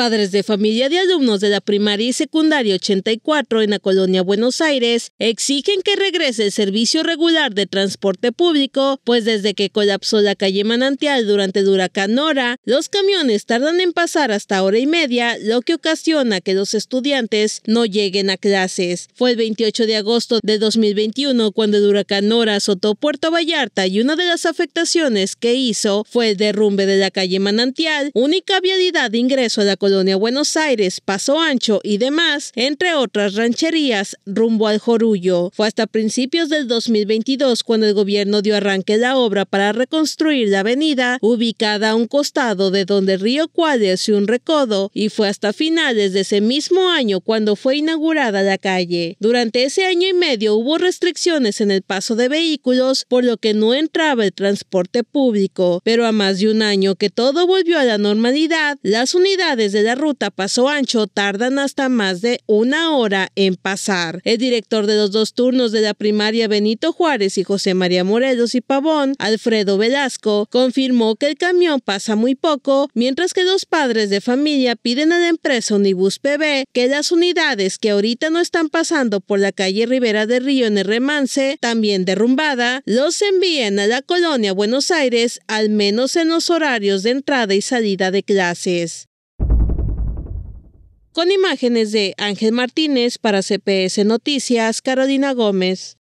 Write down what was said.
padres de familia de alumnos de la primaria y secundaria 84 en la colonia Buenos Aires exigen que regrese el servicio regular de transporte público, pues desde que colapsó la calle Manantial durante el huracán Nora, los camiones tardan en pasar hasta hora y media, lo que ocasiona que los estudiantes no lleguen a clases. Fue el 28 de agosto de 2021 cuando el huracán Nora azotó Puerto Vallarta y una de las afectaciones que hizo fue el derrumbe de la calle Manantial, única vialidad de ingreso a la colonia Colonia Buenos Aires, Paso Ancho y demás, entre otras rancherías, rumbo al Jorullo. Fue hasta principios del 2022 cuando el gobierno dio arranque la obra para reconstruir la avenida, ubicada a un costado de donde río Cuales y un recodo, y fue hasta finales de ese mismo año cuando fue inaugurada la calle. Durante ese año y medio hubo restricciones en el paso de vehículos, por lo que no entraba el transporte público, pero a más de un año que todo volvió a la normalidad, las unidades de la ruta Paso Ancho tardan hasta más de una hora en pasar. El director de los dos turnos de la primaria Benito Juárez y José María Morelos y Pavón, Alfredo Velasco, confirmó que el camión pasa muy poco, mientras que los padres de familia piden a la empresa Unibus PB que las unidades que ahorita no están pasando por la calle Rivera de Río en el Remance, también derrumbada, los envíen a la colonia Buenos Aires al menos en los horarios de entrada y salida de clases. Con imágenes de Ángel Martínez para CPS Noticias, Carolina Gómez.